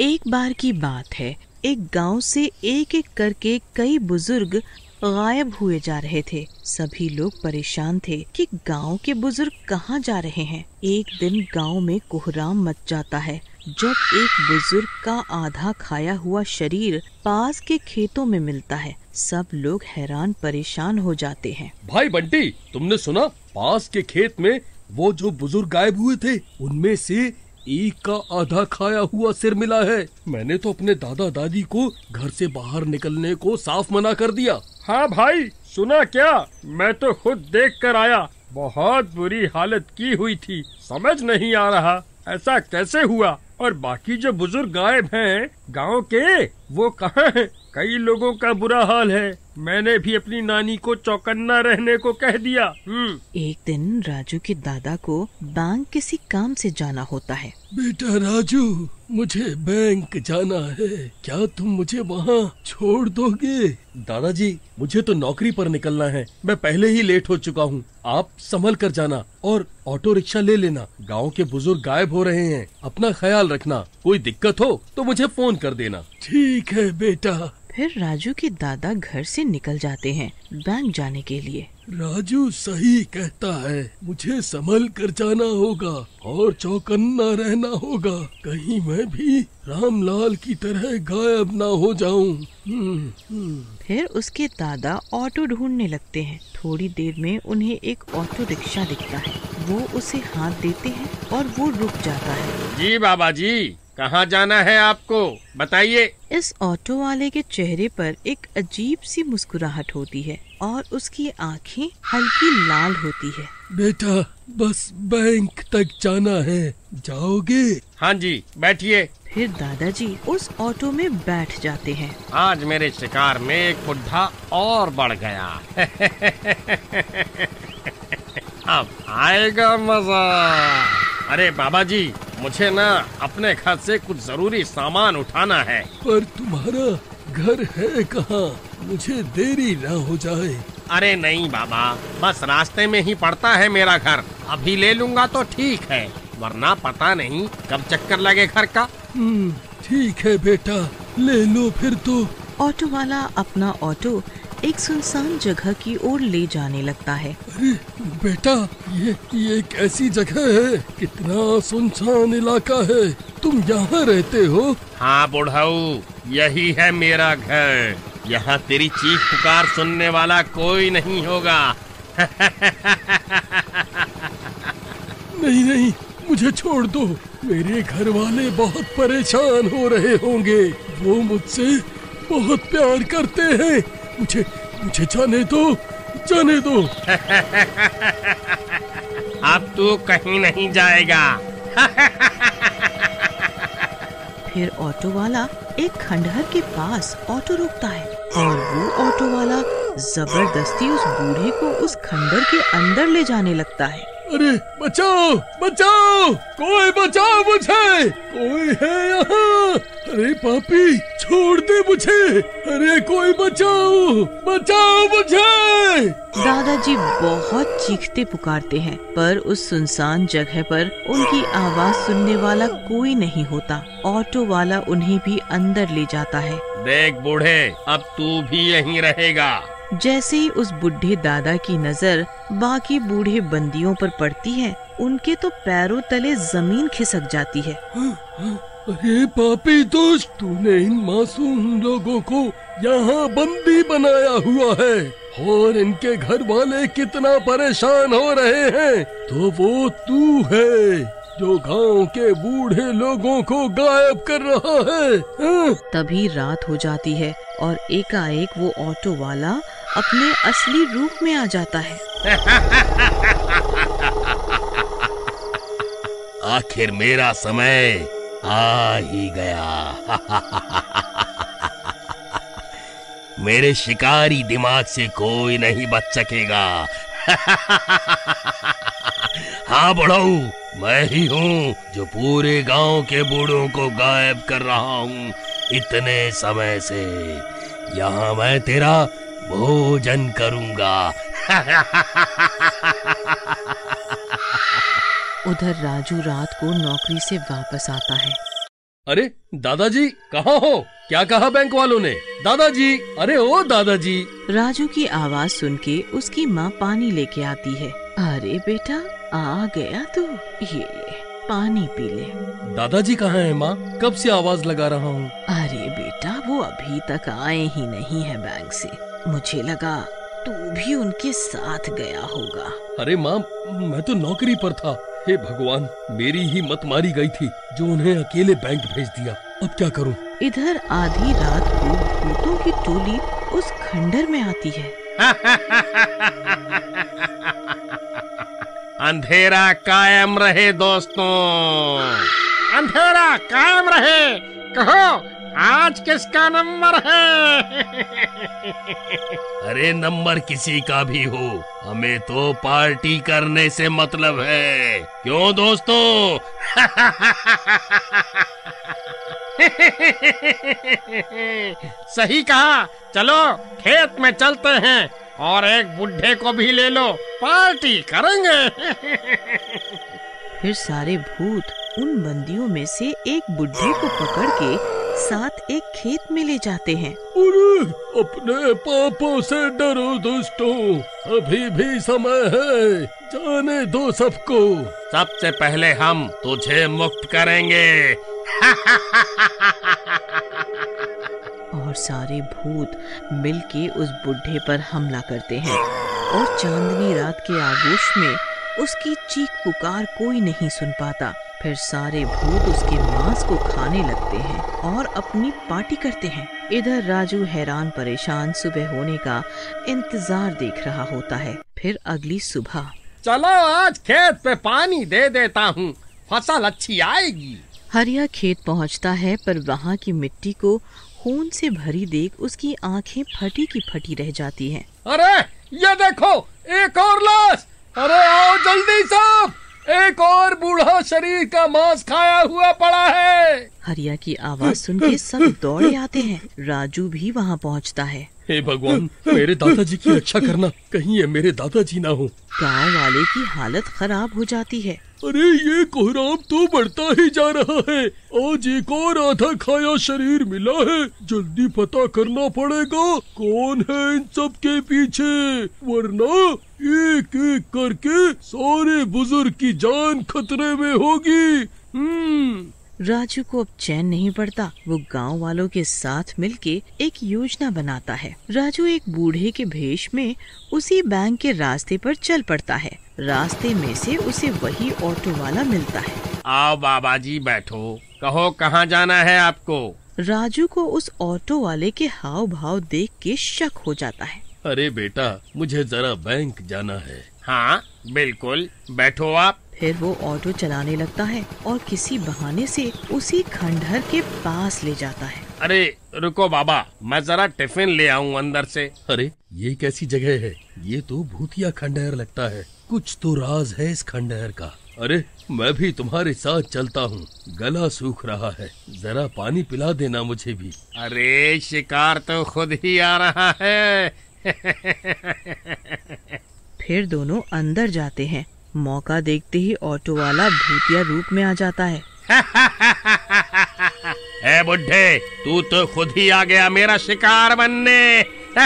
एक बार की बात है एक गांव से एक एक करके कई बुजुर्ग गायब हुए जा रहे थे सभी लोग परेशान थे कि गांव के बुजुर्ग कहाँ जा रहे हैं एक दिन गांव में कोहराम मच जाता है जब एक बुजुर्ग का आधा खाया हुआ शरीर पास के खेतों में मिलता है सब लोग हैरान परेशान हो जाते हैं भाई बंटी तुमने सुना पास के खेत में वो जो बुजुर्ग गायब हुए थे उनमें से एक का आधा खाया हुआ सिर मिला है मैंने तो अपने दादा दादी को घर से बाहर निकलने को साफ मना कर दिया हाँ भाई सुना क्या मैं तो खुद देख कर आया बहुत बुरी हालत की हुई थी समझ नहीं आ रहा ऐसा कैसे हुआ और बाकी जो बुजुर्ग गायब हैं गांव के वो कहाँ हैं? कई लोगों का बुरा हाल है मैंने भी अपनी नानी को चौकन्ना रहने को कह दिया हम्म। एक दिन राजू के दादा को बैंक किसी काम से जाना होता है बेटा राजू मुझे बैंक जाना है क्या तुम मुझे वहाँ छोड़ दोगे दादाजी मुझे तो नौकरी पर निकलना है मैं पहले ही लेट हो चुका हूँ आप संभल कर जाना और ऑटो रिक्शा ले लेना गांव के बुजुर्ग गायब हो रहे हैं अपना ख्याल रखना कोई दिक्कत हो तो मुझे फोन कर देना ठीक है बेटा फिर राजू के दादा घर से निकल जाते हैं बैंक जाने के लिए राजू सही कहता है मुझे संभल कर जाना होगा और चौकन्ना रहना होगा कहीं मैं भी रामलाल की तरह गायब ना हो जाऊं। हम्म, हम्म। फिर उसके दादा ऑटो ढूंढने लगते हैं थोड़ी देर में उन्हें एक ऑटो रिक्शा दिखता है वो उसे हाथ देते हैं और वो रुक जाता है जी बाबा जी कहाँ जाना है आपको बताइए इस ऑटो वाले के चेहरे पर एक अजीब सी मुस्कुराहट होती है और उसकी आँखें हल्की लाल होती है बेटा बस बैंक तक जाना है जाओगे हाँ जी बैठिए फिर दादाजी उस ऑटो में बैठ जाते हैं आज मेरे शिकार में एक बुढ़ा और बढ़ गया अब आएगा मजा अरे बाबा जी मुझे ना अपने घर से कुछ जरूरी सामान उठाना है पर तुम्हारा घर है कहाँ मुझे देरी ना हो जाए अरे नहीं बाबा बस रास्ते में ही पड़ता है मेरा घर अभी ले लूँगा तो ठीक है वरना पता नहीं कब चक्कर लगे घर का हम्म, ठीक है बेटा ले लो फिर तो ऑटो वाला अपना ऑटो एक सुनसान जगह की ओर ले जाने लगता है अरे बेटा ये ये एक ऐसी जगह है कितना सुनसान इलाका है तुम यहाँ रहते हो हाँ बुढ़ाऊ यही है मेरा घर यहाँ तेरी चीख पुकार सुनने वाला कोई नहीं होगा नहीं नहीं मुझे छोड़ दो मेरे घर वाले बहुत परेशान हो रहे होंगे वो मुझसे बहुत प्यार करते हैं मुझे मुझे जाने दो जाने दो अब तू कहीं नहीं जाएगा फिर ऑटो वाला एक खंडहर के पास ऑटो रोकता है और वो ऑटो वाला जबरदस्ती उस बूढ़े को उस खंडर के अंदर ले जाने लगता है अरे बचाओ बचाओ कोई बचाओ मुझे कोई है यहाँ अरे पापी छोड़ दे मुझे अरे कोई बचाओ बचाओ मुझे दादाजी बहुत चीखते पुकारते हैं पर उस सुनसान जगह पर उनकी आवाज सुनने वाला कोई नहीं होता ऑटो वाला उन्हें भी अंदर ले जाता है देख बूढ़े अब तू भी यहीं रहेगा जैसे ही उस बुढ़े दादा की नजर बाकी बूढ़े बंदियों पर पड़ती है उनके तो पैरों तले जमीन खिसक जाती है हाँ, हाँ। अरे पापी दोस्त तूने इन मासूम लोगों को यहाँ बंदी बनाया हुआ है और इनके घर वाले कितना परेशान हो रहे हैं तो वो तू है जो गांव के बूढ़े लोगों को गायब कर रहा है हाँ। तभी रात हो जाती है और एकाएक वो ऑटो वाला अपने असली रूप में आ जाता है आखिर मेरा समय आ ही गया मेरे शिकारी दिमाग से कोई नहीं बच सकेगा हाँ बड़ाऊ मैं ही हूँ जो पूरे गांव के बूढ़ों को गायब कर रहा हूँ इतने समय से यहाँ मैं तेरा भोजन करूंगा उधर राजू रात को नौकरी से वापस आता है अरे दादाजी कहाँ हो क्या कहा बैंक वालों ने दादाजी अरे ओ दादाजी राजू की आवाज सुन के उसकी माँ पानी लेके आती है अरे बेटा आ गया तू ये पानी पी ले दादाजी कहाँ है माँ कब से आवाज लगा रहा हूँ अरे बेटा वो अभी तक आए ही नहीं है बैंक से मुझे लगा तू भी उनके साथ गया होगा अरे माँ मैं तो नौकरी पर था हे भगवान मेरी ही मत मारी गई थी जो उन्हें अकेले बैंक भेज दिया अब क्या करूं? इधर आधी रात को भूतों की टोली उस खंडर में आती है अंधेरा कायम रहे दोस्तों अंधेरा कायम रहे कहो आज किसका नंबर है अरे नंबर किसी का भी हो हमें तो पार्टी करने से मतलब है क्यों दोस्तों सही कहा चलो खेत में चलते हैं और एक बुढ़े को भी ले लो पार्टी करेंगे फिर सारे भूत उन बंदियों में से एक बुढ़े को पकड़ के साथ एक खेत में ले जाते हैं अरे अपने पापों से डरो दोस्तों अभी भी समय है जाने दो सबको सबसे पहले हम तुझे मुक्त करेंगे और सारे भूत मिलके उस बुढ़े पर हमला करते हैं और चांदनी रात के आगोश में उसकी चीख पुकार कोई नहीं सुन पाता फिर सारे भूत उसके मांस को खाने लगते हैं और अपनी पार्टी करते हैं इधर राजू हैरान परेशान सुबह होने का इंतजार देख रहा होता है फिर अगली सुबह चलो आज खेत पे पानी दे देता हूँ फसल अच्छी आएगी हरिया खेत पहुँचता है पर वहाँ की मिट्टी को खून से भरी देख उसकी आंखें फटी की फटी रह जाती हैं। अरे ये देखो एक और लाश अरे आओ जल्दी साहब एक और बूढ़ा शरीर का मांस खाया हुआ पड़ा है हरिया की आवाज सुन के सब दौड़े आते हैं राजू भी वहाँ पहुँचता है हे भगवान मेरे दादाजी की रक्षा करना कहीं ये मेरे दादाजी ना हो गाँव वाले की हालत खराब हो जाती है अरे ये कोहराम तो बढ़ता ही जा रहा है आज एक और आधा खाया शरीर मिला है जल्दी पता करना पड़ेगा कौन है इन सब के पीछे वरना एक एक करके सारे बुजुर्ग की जान खतरे में होगी हम्म राजू को अब चैन नहीं पड़ता वो गांव वालों के साथ मिलके एक योजना बनाता है राजू एक बूढ़े के भेष में उसी बैंक के रास्ते पर चल पड़ता है रास्ते में से उसे वही ऑटो वाला मिलता है आओ बाबा जी बैठो कहो कहाँ जाना है आपको राजू को उस ऑटो वाले के हाव भाव देख के शक हो जाता है अरे बेटा मुझे जरा बैंक जाना है हाँ बिल्कुल बैठो आप फिर वो ऑटो चलाने लगता है और किसी बहाने से उसी खंडहर के पास ले जाता है अरे रुको बाबा मैं जरा टिफिन ले आऊँ अंदर से अरे ये कैसी जगह है ये तो भूतिया खंडहर लगता है कुछ तो राज है इस खंडहर का अरे मैं भी तुम्हारे साथ चलता हूँ गला सूख रहा है जरा पानी पिला देना मुझे भी अरे शिकार तो खुद ही आ रहा है फिर दोनों अंदर जाते हैं मौका देखते ही ऑटो वाला भूतिया रूप में आ जाता है बुढ़े तू तो खुद ही आ गया मेरा शिकार बनने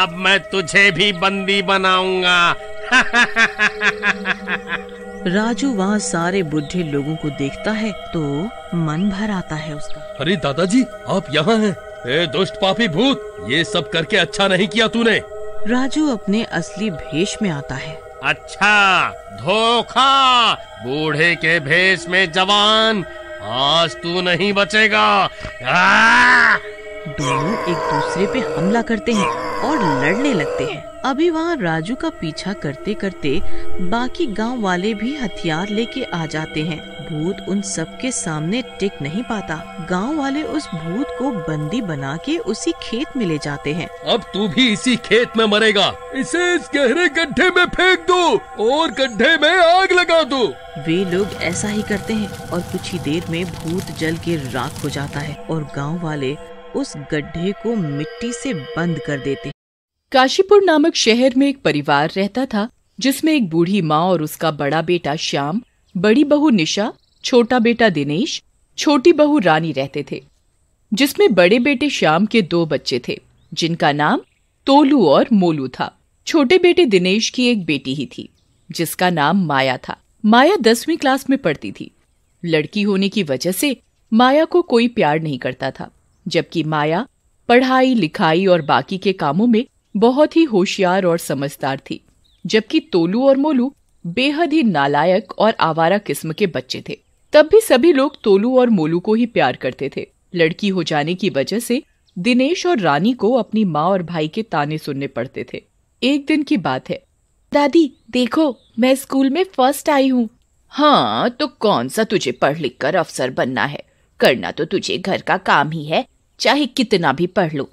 अब मैं तुझे भी बंदी बनाऊंगा राजू वहाँ सारे बुढ़े लोगों को देखता है तो मन भर आता है उसका अरे दादाजी आप यहाँ हैं ए दुष्ट पापी भूत ये सब करके अच्छा नहीं किया तूने राजू अपने असली भेष में आता है अच्छा धोखा बूढ़े के भेष में जवान आज तू नहीं बचेगा दोनों एक दूसरे पे हमला करते हैं और लड़ने लगते हैं अभी वहाँ राजू का पीछा करते करते बाकी गांव वाले भी हथियार लेके आ जाते हैं भूत उन सब के सामने टिक नहीं पाता गांव वाले उस भूत को बंदी बना के उसी खेत में ले जाते हैं अब तू भी इसी खेत में मरेगा इसे इस गहरे गड्ढे में फेंक दो और गड्ढे में आग लगा दो वे लोग ऐसा ही करते हैं और कुछ ही देर में भूत जल के राख हो जाता है और गाँव वाले उस गड्ढे को मिट्टी से बंद कर देते काशीपुर नामक शहर में एक परिवार रहता था जिसमें एक बूढ़ी माँ और उसका बड़ा बेटा श्याम बड़ी बहू निशा छोटा बेटा दिनेश छोटी बहू रानी रहते थे जिसमें बड़े बेटे श्याम के दो बच्चे थे जिनका नाम तोलू और मोलू था छोटे बेटे दिनेश की एक बेटी ही थी जिसका नाम माया था माया दसवीं क्लास में पढ़ती थी लड़की होने की वजह से माया को कोई प्यार नहीं करता था जबकि माया पढ़ाई लिखाई और बाकी के कामों में बहुत ही होशियार और समझदार थी जबकि तोलू और मोलू बेहद ही नालायक और आवारा किस्म के बच्चे थे तब भी सभी लोग तोलू और मोलू को ही प्यार करते थे लड़की हो जाने की वजह से दिनेश और रानी को अपनी माँ और भाई के ताने सुनने पड़ते थे एक दिन की बात है दादी देखो मैं स्कूल में फर्स्ट आई हूँ हाँ तो कौन सा तुझे पढ़ लिख कर अफसर बनना है करना तो तुझे घर का काम ही है चाहे कितना भी पढ़ लो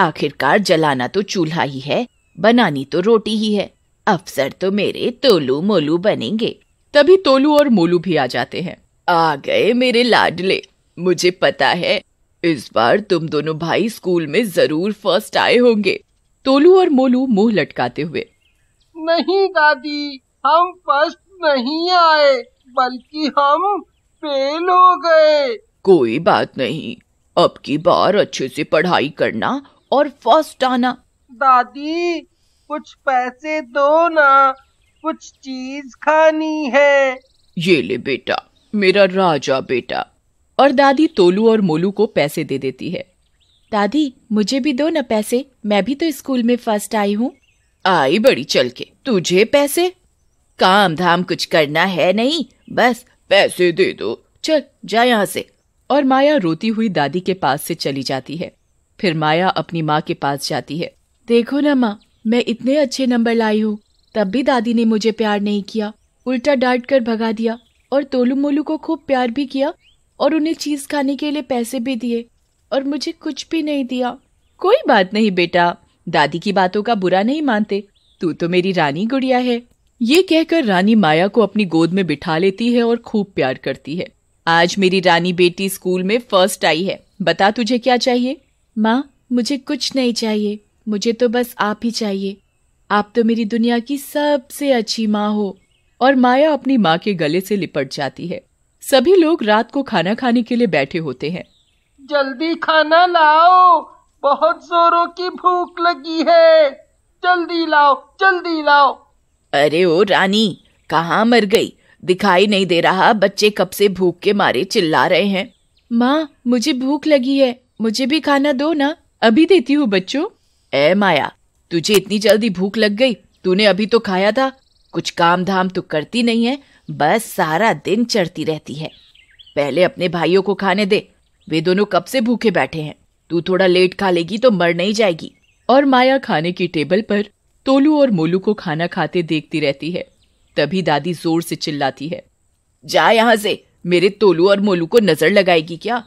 आखिरकार जलाना तो चूल्हा ही है बनानी तो रोटी ही है अफसर तो मेरे तोलू मोलू बनेंगे तभी तोलू और मोलू भी आ जाते हैं आ गए मेरे लाडले मुझे पता है इस बार तुम दोनों भाई स्कूल में जरूर फर्स्ट आए होंगे तोलू और मोलू मुंह लटकाते हुए नहीं दादी हम फर्स्ट नहीं आए बल्कि हम फेल हो गए कोई बात नहीं अब की बार अच्छे से पढ़ाई करना और फर्स्ट आना दादी कुछ पैसे दो ना कुछ चीज खानी है ये ले बेटा मेरा राजा बेटा और दादी तोलू और मोलू को पैसे दे देती है दादी मुझे भी दो ना पैसे मैं भी तो स्कूल में फर्स्ट आई हूँ आई बड़ी चल के तुझे पैसे काम धाम कुछ करना है नहीं बस पैसे दे दो चल जा यहाँ से और माया रोती हुई दादी के पास से चली जाती है फिर माया अपनी माँ के पास जाती है देखो ना माँ मैं इतने अच्छे नंबर लाई हूँ तब भी दादी ने मुझे प्यार नहीं किया उल्टा डांट कर भगा दिया और तोलू मोलू को खूब प्यार भी किया और उन्हें चीज खाने के लिए पैसे भी दिए और मुझे कुछ भी नहीं दिया कोई बात नहीं बेटा दादी की बातों का बुरा नहीं मानते तू तो मेरी रानी गुड़िया है ये कहकर रानी माया को अपनी गोद में बिठा लेती है और खूब प्यार करती है आज मेरी रानी बेटी स्कूल में फर्स्ट आई है बता तुझे क्या चाहिए माँ मुझे कुछ नहीं चाहिए मुझे तो बस आप ही चाहिए आप तो मेरी दुनिया की सबसे अच्छी माँ हो और माया अपनी माँ के गले से लिपट जाती है सभी लोग रात को खाना खाने के लिए बैठे होते हैं जल्दी खाना लाओ बहुत जोरों की भूख लगी है जल्दी लाओ जल्दी लाओ अरे ओ रानी कहाँ मर गई दिखाई नहीं दे रहा बच्चे कब से भूख के मारे चिल्ला रहे हैं माँ मुझे भूख लगी है मुझे भी खाना दो ना अभी देती हूँ बच्चों ए माया तुझे इतनी जल्दी भूख लग गई तूने अभी तो खाया था कुछ काम धाम तो करती नहीं है बस सारा दिन चढ़ती रहती है पहले अपने भाइयों को खाने दे वे दोनों कब से भूखे बैठे हैं तू थोड़ा लेट खा लेगी तो मर नहीं जाएगी और माया खाने की टेबल पर तोलू और मोलू को खाना खाते देखती रहती है तभी दादी जोर से चिल्लाती है जा यहाँ से मेरे तोलू और मोलू को नजर लगाएगी क्या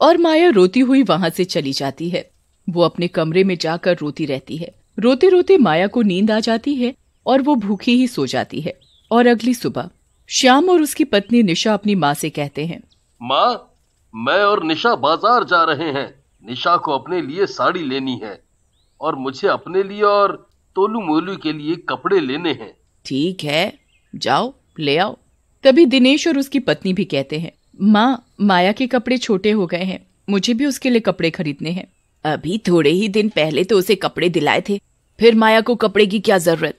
और माया रोती हुई वहां से चली जाती है वो अपने कमरे में जाकर रोती रहती है रोते रोते माया को नींद आ जाती है और वो भूखी ही सो जाती है और अगली सुबह श्याम और उसकी पत्नी निशा अपनी माँ से कहते हैं माँ मैं और निशा बाजार जा रहे हैं निशा को अपने लिए साड़ी लेनी है और मुझे अपने लिए और तोलू मोलू के लिए कपड़े लेने हैं ठीक है जाओ ले आओ तभी दिनेश और उसकी पत्नी भी कहते हैं माँ माया के कपड़े छोटे हो गए हैं मुझे भी उसके लिए कपड़े खरीदने हैं अभी थोड़े ही दिन पहले तो उसे कपड़े दिलाए थे फिर माया को कपड़े की क्या जरूरत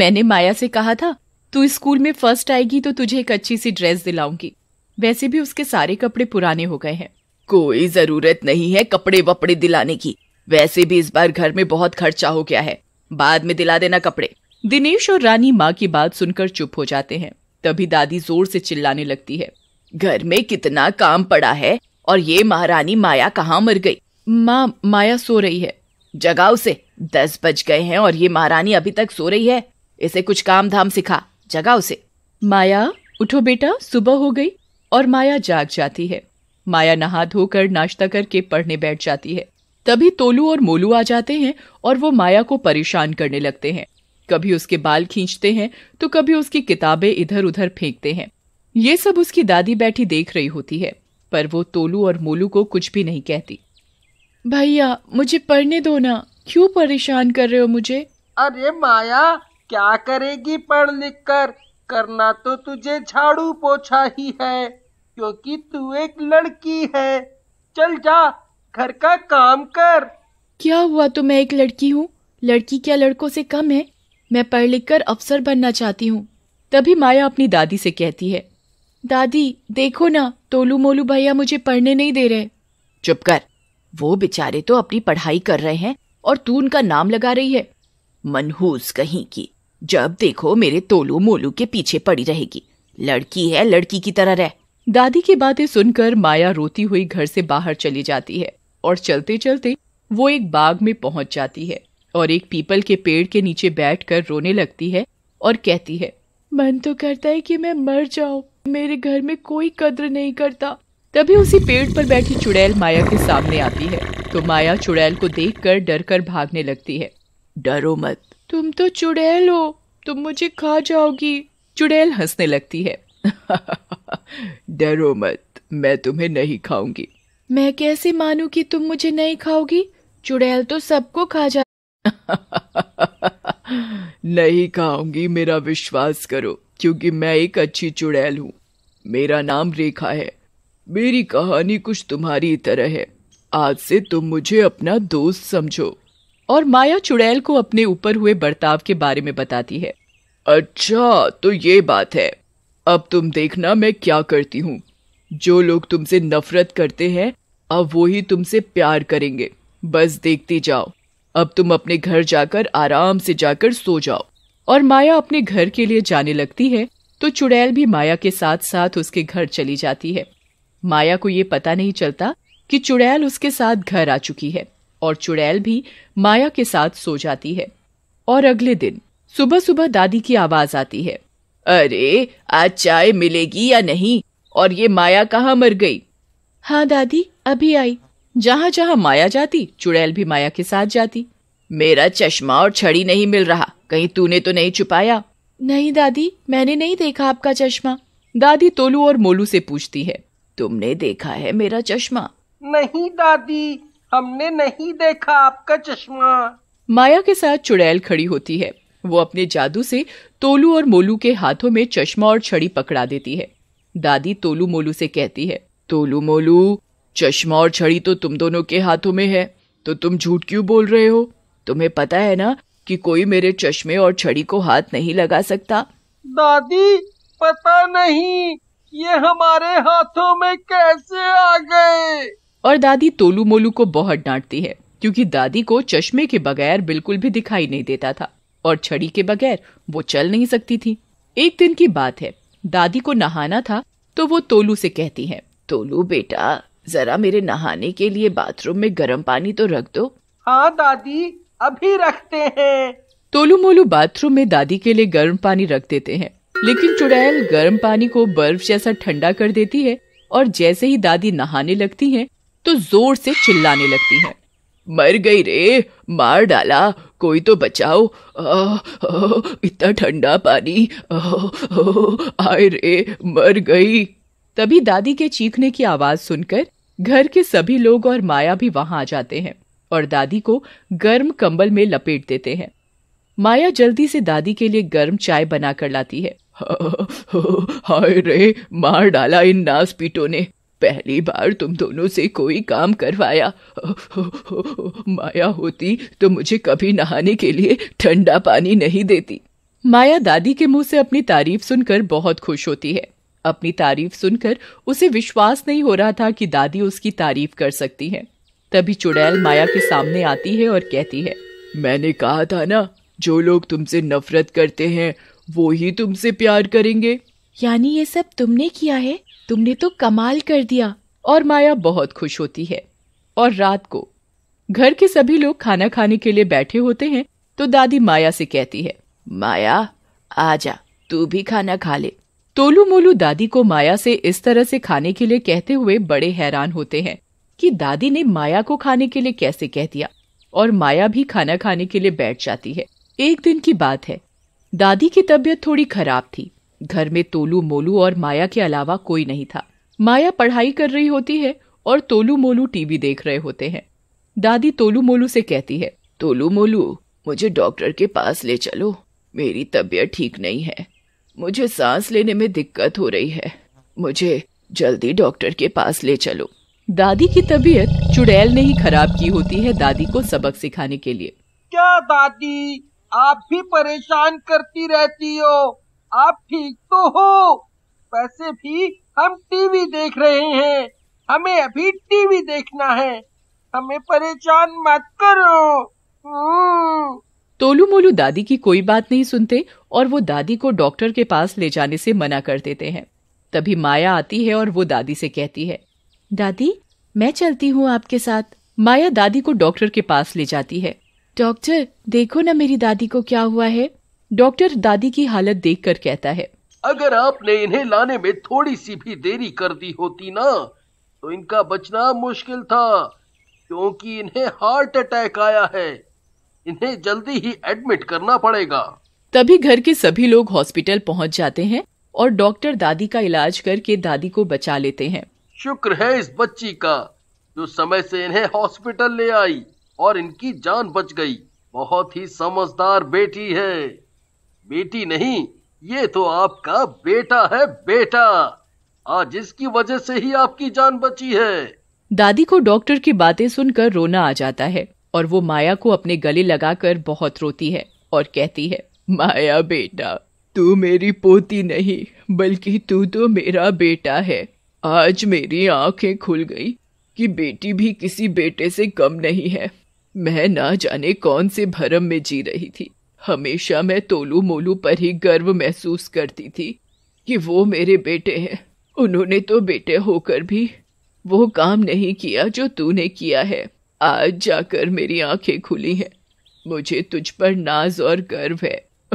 मैंने माया से कहा था तू स्कूल में फर्स्ट आएगी तो तुझे एक अच्छी सी ड्रेस दिलाऊंगी वैसे भी उसके सारे कपड़े पुराने हो गए हैं कोई जरूरत नहीं है कपड़े वपड़े दिलाने की वैसे भी इस बार घर में बहुत खर्चा हो गया है बाद में दिला देना कपड़े दिनेश और रानी माँ की बात सुनकर चुप हो जाते हैं तभी दादी जोर से चिल्लाने लगती है घर में कितना काम पड़ा है और ये महारानी माया कहाँ मर गई माँ माया सो रही है जगाओ से दस बज गए हैं और ये महारानी अभी तक सो रही है इसे कुछ काम धाम सिखा जगाओ से माया उठो बेटा सुबह हो गई और माया जाग जाती है माया नहा धोकर नाश्ता करके पढ़ने बैठ जाती है तभी तोलू और मोलू आ जाते हैं और वो माया को परेशान करने लगते हैं कभी उसके बाल खींचते हैं तो कभी उसकी किताबें इधर उधर फेंकते हैं ये सब उसकी दादी बैठी देख रही होती है पर वो तोलू और मोलू को कुछ भी नहीं कहती भैया मुझे पढ़ने दो ना क्यों परेशान कर रहे हो मुझे अरे माया क्या करेगी पढ़ लिख कर करना तो तुझे झाड़ू पोछा ही है क्योंकि तू एक लड़की है चल जा घर का काम कर क्या हुआ तो मैं एक लड़की हूँ लड़की क्या लड़कों से कम है मैं पढ़ लिख कर अफसर बनना चाहती हूँ तभी माया अपनी दादी से कहती है दादी देखो ना तोलू मोलू भैया मुझे पढ़ने नहीं दे रहे चुप कर वो बेचारे तो अपनी पढ़ाई कर रहे हैं और तू उनका नाम लगा रही है मनहूस कहीं की जब देखो मेरे तोलू मोलू के पीछे पड़ी रहेगी लड़की है लड़की की तरह रह दादी की बातें सुनकर माया रोती हुई घर से बाहर चली जाती है और चलते चलते वो एक बाग में पहुंच जाती है और एक पीपल के पेड़ के नीचे बैठकर रोने लगती है और कहती है मन तो करता है कि मैं मर जाऊं मेरे घर में कोई कद्र नहीं करता तभी उसी पेड़ पर बैठी चुड़ैल माया के सामने आती है तो माया चुड़ैल को देखकर डर कर भागने लगती है डरो मत तुम तो चुड़ैल हो तुम मुझे खा जाओगी चुड़ैल हंसने लगती है डरो मत मैं तुम्हें नहीं खाऊंगी मैं कैसे मानू कि तुम मुझे नहीं खाओगी चुड़ैल तो सबको खा जा नहीं खाऊंगी मेरा विश्वास करो क्योंकि मैं एक अच्छी चुड़ैल हूँ मेरा नाम रेखा है मेरी कहानी कुछ तुम्हारी तरह है आज से तुम मुझे अपना दोस्त समझो और माया चुड़ैल को अपने ऊपर हुए बर्ताव के बारे में बताती है अच्छा तो ये बात है अब तुम देखना मैं क्या करती हूँ जो लोग तुमसे नफरत करते हैं अब वो ही तुमसे प्यार करेंगे बस देखती जाओ अब तुम अपने घर जाकर आराम से जाकर सो जाओ और माया अपने घर के लिए जाने लगती है तो चुड़ैल भी माया के साथ साथ उसके घर चली जाती है माया को ये पता नहीं चलता कि चुड़ैल उसके साथ घर आ चुकी है और चुड़ैल भी माया के साथ सो जाती है और अगले दिन सुबह सुबह दादी की आवाज आती है अरे आज चाय मिलेगी या नहीं और ये माया कहाँ मर गई हाँ दादी अभी आई जहाँ जहाँ माया जाती चुड़ैल भी माया के साथ जाती मेरा चश्मा और छड़ी नहीं मिल रहा कहीं तूने तो नहीं छुपाया नहीं दादी मैंने नहीं देखा आपका चश्मा दादी तोलू और मोलू से पूछती है तुमने देखा है मेरा चश्मा नहीं दादी हमने नहीं देखा आपका चश्मा माया के साथ चुड़ैल खड़ी होती है वो अपने जादू से तोलू और मोलू के हाथों में चश्मा और छड़ी पकड़ा देती है दादी तोलू मोलू से कहती है तोलू मोलू चश्मा और छड़ी तो तुम दोनों के हाथों में है तो तुम झूठ क्यों बोल रहे हो तुम्हें पता है ना कि कोई मेरे चश्मे और छड़ी को हाथ नहीं लगा सकता दादी पता नहीं ये हमारे हाथों में कैसे आ गए और दादी तोलू मोलू को बहुत डांटती है क्योंकि दादी को चश्मे के बगैर बिल्कुल भी दिखाई नहीं देता था और छड़ी के बगैर वो चल नहीं सकती थी एक दिन की बात है दादी को नहाना था तो वो तोलू से कहती है तोलू बेटा जरा मेरे नहाने के लिए बाथरूम में गर्म पानी तो रख दो हाँ दादी अभी रखते हैं तोलू मोलू बाथरूम में दादी के लिए गर्म पानी रख देते हैं लेकिन चुड़ैल गर्म पानी को बर्फ जैसा ठंडा कर देती है और जैसे ही दादी नहाने लगती हैं, तो जोर से चिल्लाने लगती है मर गई रे मार डाला कोई तो बचाओ इतना ठंडा पानी आए रे मर गई तभी दादी के चीखने की आवाज सुनकर घर के सभी लोग और माया भी वहां आ जाते हैं और दादी को गर्म कंबल में लपेट देते हैं माया जल्दी से दादी के लिए गर्म चाय बनाकर लाती है हाय रे मार डाला इन पीटो ने पहली बार तुम दोनों से कोई काम करवाया माया होती तो मुझे कभी नहाने के लिए ठंडा पानी नहीं देती माया दादी के मुंह से अपनी तारीफ सुनकर बहुत खुश होती है अपनी तारीफ सुनकर उसे विश्वास नहीं हो रहा था कि दादी उसकी तारीफ कर सकती है तभी चुड़ैल माया के सामने आती है और कहती है मैंने कहा था ना जो लोग तुमसे नफरत करते हैं वो ही तुमसे प्यार करेंगे यानी ये सब तुमने किया है तुमने तो कमाल कर दिया और माया बहुत खुश होती है और रात को घर के सभी लोग खाना खाने के लिए बैठे होते हैं तो दादी माया से कहती है माया आ जा तू भी खाना खा ले तोलू मोलू दादी को माया से इस तरह से खाने के लिए कहते हुए बड़े हैरान होते हैं कि दादी ने माया को खाने के लिए कैसे कह दिया और माया भी खाना खाने के लिए बैठ जाती है एक दिन की बात है दादी की तबीयत थोड़ी खराब थी घर में तोलू मोलू और माया के अलावा कोई नहीं था माया पढ़ाई कर रही होती है और तोलू मोलू टीवी देख रहे होते हैं दादी तोलू मोलू से कहती है तोलू मोलू मुझे डॉक्टर के पास ले चलो मेरी तबीयत ठीक नहीं है मुझे सांस लेने में दिक्कत हो रही है मुझे जल्दी डॉक्टर के पास ले चलो दादी की तबीयत चुड़ैल ने ही खराब की होती है दादी को सबक सिखाने के लिए क्या दादी आप भी परेशान करती रहती हो आप ठीक तो हो वैसे भी हम टीवी देख रहे हैं हमें अभी टीवी देखना है हमें परेशान मत करो हम्म। तोलू मोलू दादी की कोई बात नहीं सुनते और वो दादी को डॉक्टर के पास ले जाने से मना कर देते हैं तभी माया आती है और वो दादी से कहती है दादी मैं चलती हूँ आपके साथ माया दादी को डॉक्टर के पास ले जाती है डॉक्टर देखो ना मेरी दादी को क्या हुआ है डॉक्टर दादी की हालत देख कर कहता है अगर आपने इन्हें लाने में थोड़ी सी भी देरी कर दी होती ना तो इनका बचना मुश्किल था क्योंकि इन्हें हार्ट अटैक आया है इन्हें जल्दी ही एडमिट करना पड़ेगा तभी घर के सभी लोग हॉस्पिटल पहुंच जाते हैं और डॉक्टर दादी का इलाज करके दादी को बचा लेते हैं शुक्र है इस बच्ची का जो समय से इन्हें हॉस्पिटल ले आई और इनकी जान बच गई बहुत ही समझदार बेटी है बेटी नहीं ये तो आपका बेटा है बेटा आज इसकी वजह से ही आपकी जान बची है दादी को डॉक्टर की बातें सुनकर रोना आ जाता है और वो माया को अपने गले लगाकर बहुत रोती है और कहती है माया बेटा तू मेरी पोती नहीं बल्कि तू तो मेरा बेटा है आज मेरी आंखें खुल गई कि बेटी भी किसी बेटे से कम नहीं है मैं ना जाने कौन से भरम में जी रही थी हमेशा मैं तोलू मोलू पर ही गर्व महसूस करती थी कि वो मेरे बेटे हैं उन्होंने तो बेटे होकर भी वो काम नहीं किया जो तूने किया है आज जाकर मेरी आंखें खुली हैं मुझे तुझ पर नाज और गर्व है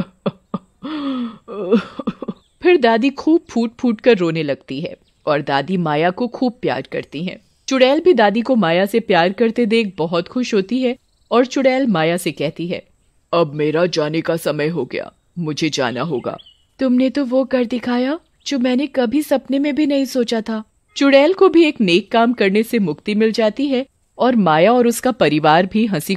फिर दादी खूब फूट फूट कर रोने लगती है और दादी माया को खूब प्यार करती हैं चुड़ैल भी दादी को माया से प्यार करते देख बहुत खुश होती है और चुड़ैल माया से कहती है अब मेरा जाने का समय हो गया मुझे जाना होगा तुमने तो वो कर दिखाया जो मैंने कभी सपने में भी नहीं सोचा था चुड़ैल को भी एक नेक काम करने से मुक्ति मिल जाती है और माया और उसका परिवार भी हंसी